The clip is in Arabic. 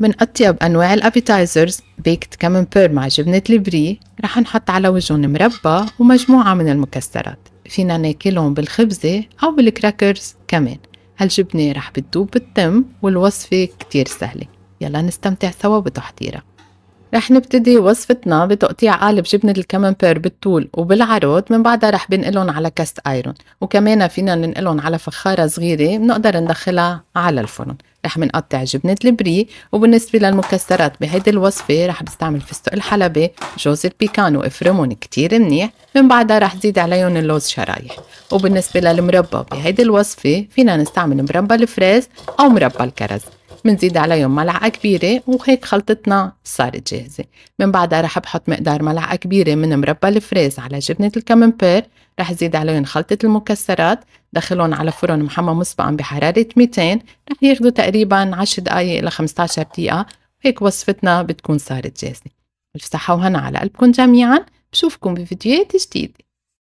من أطيب أنواع الأبيتايزرز بيكت كمن بير مع جبنة البري رح نحط على وجهن مربى ومجموعة من المكسرات فينا ناكلهم بالخبزة أو بالكراكرز كمان هالجبنة رح بتدوب بالتم والوصفة كتير سهلة يلا نستمتع سوا بتحضيرها رح نبتدي وصفتنا بتقطيع قالب جبنة الكامنبير بالطول وبالعرض من بعدها رح بنقلهم على كاست ايرون وكمان فينا ننقلهم على فخارة صغيرة بنقدر ندخلها على الفرن رح بنقطع جبنة البري وبالنسبة للمكسرات بهيدي الوصفة رح بستعمل فستق الحلبة جوز البيكان وافرمهم كتير منيح من بعدها رح زيد عليهم اللوز شرايح وبالنسبة للمربى بهيدي الوصفة فينا نستعمل مربى الفريز أو مربى الكرز بنزيد عليهم ملعقة كبيرة وهيك خلطتنا صارت جاهزة من بعدها رح بحط مقدار ملعقة كبيرة من مربى الفريز على جبنة الكاممبير رح زيد عليهم خلطة المكسرات دخلهم على فرن محمى مسبقا بحرارة 200 رح ياخذوا تقريبا 10 دقايق ل 15 دقيقة هيك وصفتنا بتكون صارت جاهزة بالف صحة وهنا على قلبكم جميعا بشوفكم بفيديوهات جديدة